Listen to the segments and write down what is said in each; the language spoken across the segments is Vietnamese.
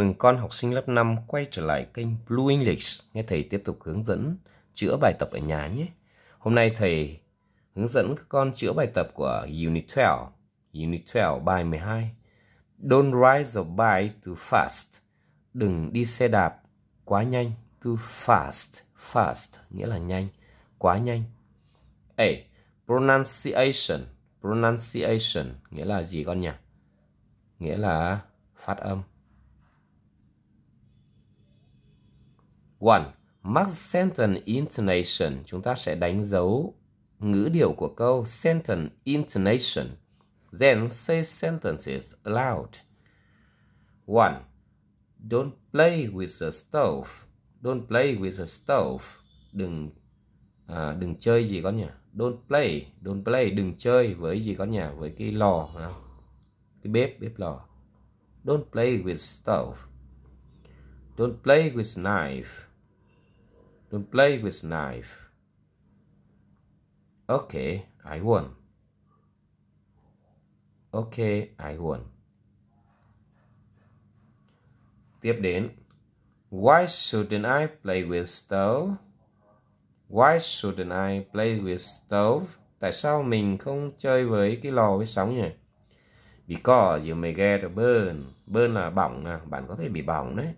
mừng con học sinh lớp 5 quay trở lại kênh Blue English. Nghe thầy tiếp tục hướng dẫn chữa bài tập ở nhà nhé. Hôm nay thầy hướng dẫn các con chữa bài tập của Unit 12. Unit 12 bài 12. Don't ride your bike too fast. Đừng đi xe đạp quá nhanh. Too fast. Fast nghĩa là nhanh. Quá nhanh. A. Pronunciation. Pronunciation nghĩa là gì con nhỉ? Nghĩa là phát âm One, mark sentence intonation. Chúng ta sẽ đánh dấu ngữ điệu của câu sentence intonation. Then say sentences aloud. One, don't play with the stove. Don't play with the stove. Đừng à, đừng chơi gì con nhỉ? Don't play, don't play, đừng chơi với gì con nhỉ? Với cái lò, cái bếp, bếp lò. Don't play with stove. Don't play with knife. Don't play with knife. Okay, I won. Okay, I won. Tiếp đến, Why shouldn't I play with stove? Why shouldn't I play with stove? Tại sao mình không chơi với cái lò với sóng nhỉ? Because you may get a burn. Burn là bỏng à, bạn có thể bị bỏng đấy.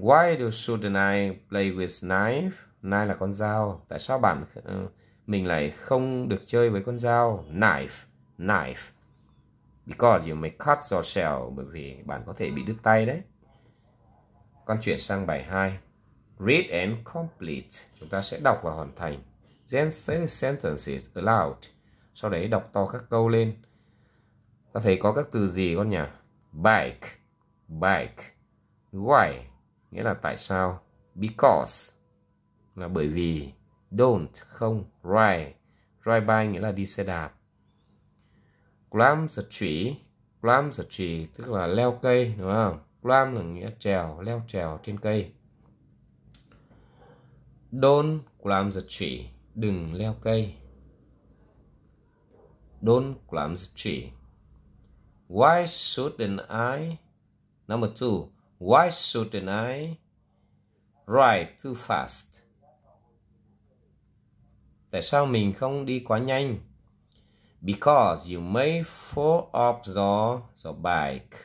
Why do shouldn't I play with knife? Knife là con dao. Tại sao bạn ờ, mình lại không được chơi với con dao? Knife, knife. Because you may cut yourself. Bởi vì bạn có thể bị đứt tay đấy. Con chuyển sang bài 2. Read and complete. Chúng ta sẽ đọc và hoàn thành. Then say sentences aloud. Sau đấy đọc to các câu lên. Ta thấy có các từ gì con nhỉ? Bike, bike, why, nghĩa là tại sao because là bởi vì don't không ride ride bike nghĩa là đi xe đạp climb giật trụy climb giật trụy tức là leo cây đúng không climb là nghĩa trèo leo trèo trên cây don't climb giật trụy đừng leo cây don't climb giật trụy why shouldn't I number two Why shouldn't I ride too fast? Tại sao mình không đi quá nhanh? Because you may fall off your, your bike.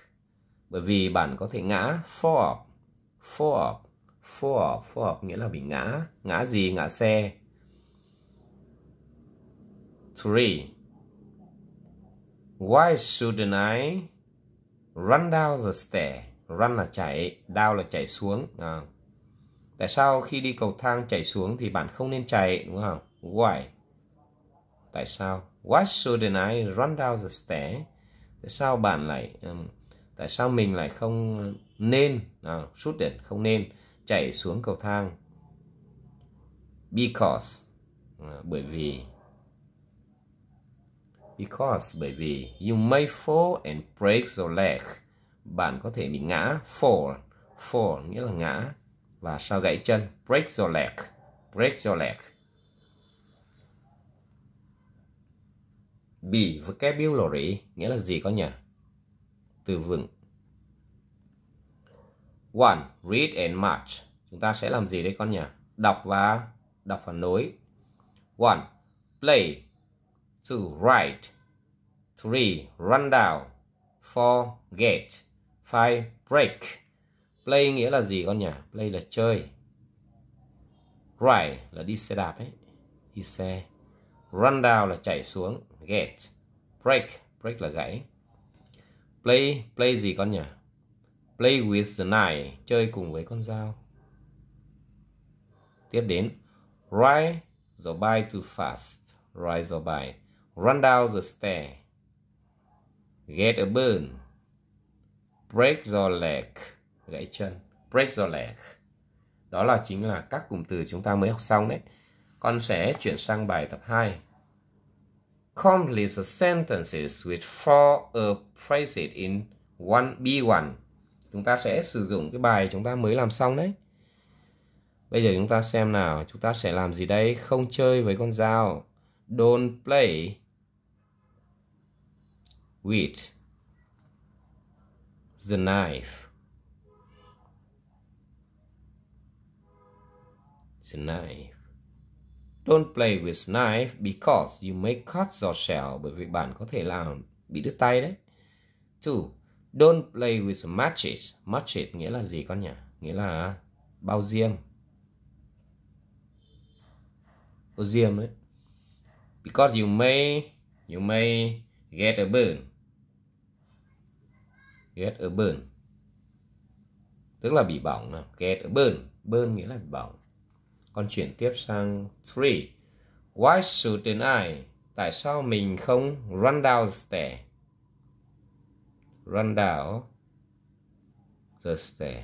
Bởi vì bạn có thể ngã. Fall off. Fall off. Fall off. Fall off nghĩa là bị ngã. Ngã gì? Ngã xe. Three. Why shouldn't I run down the stairs? run là chảy down là chảy xuống à. tại sao khi đi cầu thang chảy xuống thì bạn không nên chạy đúng không why tại sao why shouldn't I run down the stairs tại sao bạn lại um, tại sao mình lại không nên à, điện không nên chạy xuống cầu thang because à, bởi vì because bởi vì you may fall and break your leg bạn có thể bị ngã fall fall nghĩa là ngã và sau gãy chân break your leg break your leg be vocabulary nghĩa là gì có nhỉ từ vựng one read and march chúng ta sẽ làm gì đấy con nhỉ đọc và đọc và nối one play two write three run down four get file break play nghĩa là gì con nhỉ play là chơi ride là đi xe đạp ấy đi xe run down là chạy xuống get break break là gãy play play gì con nhỉ play with the knife chơi cùng với con dao tiếp đến ride the bike too fast ride the bike run down the stair get a burn break your leg gãy chân break your leg đó là chính là các cụm từ chúng ta mới học xong đấy con sẽ chuyển sang bài tập 2 complete the sentences with four a phrases in one B1 chúng ta sẽ sử dụng cái bài chúng ta mới làm xong đấy Bây giờ chúng ta xem nào, chúng ta sẽ làm gì đây? Không chơi với con dao. Don't play with the knife the knife don't play with knife because you may cut yourself bởi vì bạn có thể làm bị đứt tay đấy two don't play with matches matches nghĩa là gì con nhỉ nghĩa là bao diêm bao diêm đấy because you may you may get a burn get a burn tức là bị bỏng nào. get a burn burn nghĩa là bị bỏng con chuyển tiếp sang three why shouldn't I tại sao mình không run down the stair run down the stair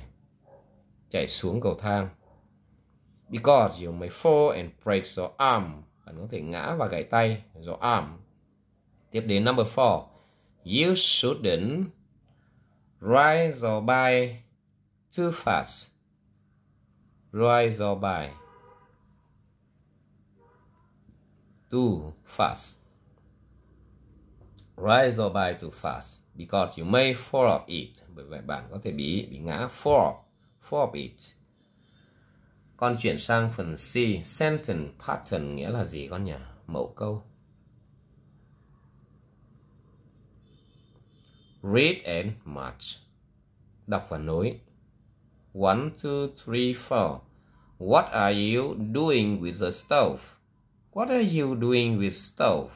chạy xuống cầu thang because you may fall and break your arm bạn có thể ngã và gãy tay your arm tiếp đến number four. you shouldn't Rise or by too fast. Rise or by too fast. Rise or by too fast because you may fall off it. Bởi vậy bạn có thể bị bị ngã fall, fall off it. Con chuyển sang phần C, sentence pattern nghĩa là gì con nhỉ? Mẫu câu. Read and march. Đọc và nối. One, two, three, four. What are you doing with the stove? What are you doing with stove?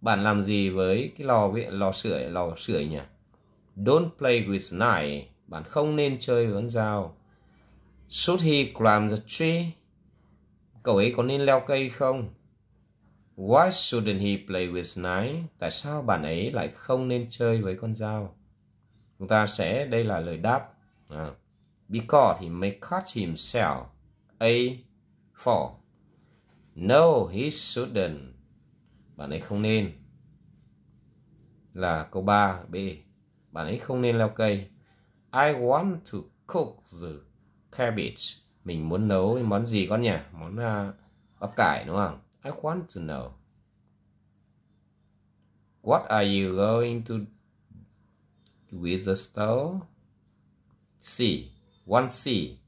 Bạn làm gì với cái lò vậy? Lò sưởi, lò sưởi nhỉ? Don't play with knife. Bạn không nên chơi với con dao. Should he climb the tree? Cậu ấy có nên leo cây không? Why shouldn't he play with knife? Tại sao bạn ấy lại không nên chơi với con dao? Chúng ta sẽ, đây là lời đáp. À, because he may cut himself. A. For. No, he shouldn't. Bạn ấy không nên. Là câu 3, B. Bạn ấy không nên leo cây. I want to cook the cabbage. Mình muốn nấu món gì con nhỉ? Món uh, bắp cải đúng không? I want to know. What are you going to do with the stove? See, one see.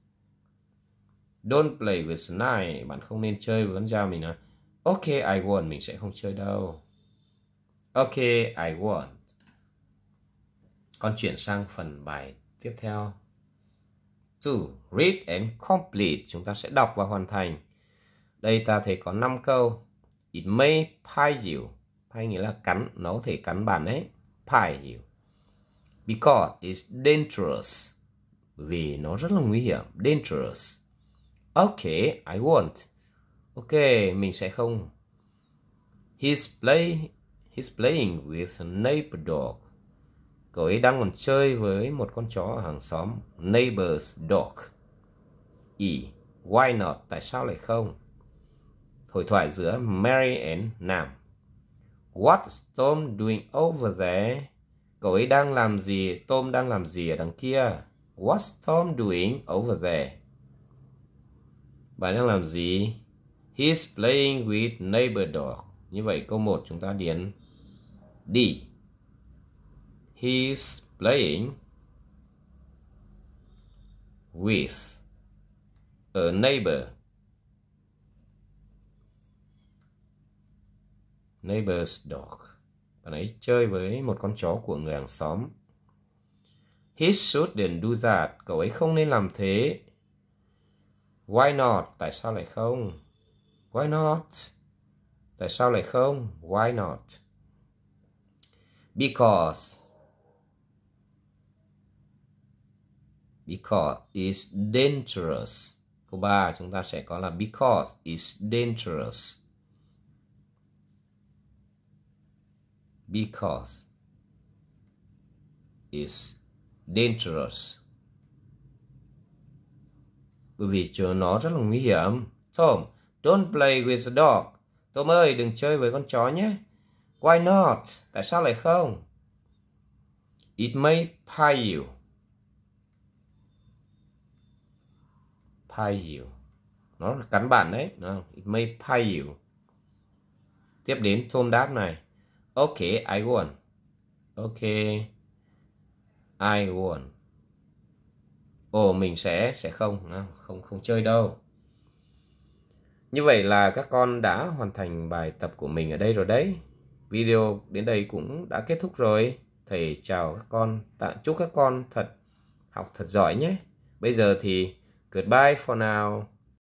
Don't play with knife. Bạn không nên chơi với con dao mình nói. Okay, I won't. Mình sẽ không chơi đâu. Okay, I won't. Con chuyển sang phần bài tiếp theo. To read and complete. Chúng ta sẽ đọc và hoàn thành đây ta thấy có 5 câu it may bite you hay nghĩa là cắn nó có thể cắn bạn đấy bite you because it's dangerous vì nó rất là nguy hiểm dangerous okay I won't ok mình sẽ không he's play he's playing with a neighbor dog cậu ấy đang còn chơi với một con chó ở hàng xóm neighbor's dog e why not tại sao lại không hội thoại giữa Mary and Nam. What's Tom doing over there? Cậu ấy đang làm gì? Tom đang làm gì ở đằng kia? What's Tom doing over there? Bạn đang làm gì? He's playing with neighbor dog. Như vậy câu 1 chúng ta điền D. He's playing with a neighbor neighbor's dog. Bạn ấy chơi với một con chó của người hàng xóm. He shouldn't do that. Cậu ấy không nên làm thế. Why not? Tại sao lại không? Why not? Tại sao lại không? Why not? Because. Because it's dangerous. Câu 3 chúng ta sẽ có là because it's dangerous. because is dangerous. Bởi vì chỗ nó rất là nguy hiểm. Tom, don't play with the dog. Tom ơi, đừng chơi với con chó nhé. Why not? Tại sao lại không? It may pay you. Pay you. Nó là cắn bạn đấy. It may pay you. Tiếp đến Tom đáp này. Okay, I won. Okay. I won. Ồ mình sẽ sẽ không à, không không chơi đâu. Như vậy là các con đã hoàn thành bài tập của mình ở đây rồi đấy. Video đến đây cũng đã kết thúc rồi. Thầy chào các con, tặng chúc các con thật học thật giỏi nhé. Bây giờ thì goodbye for now.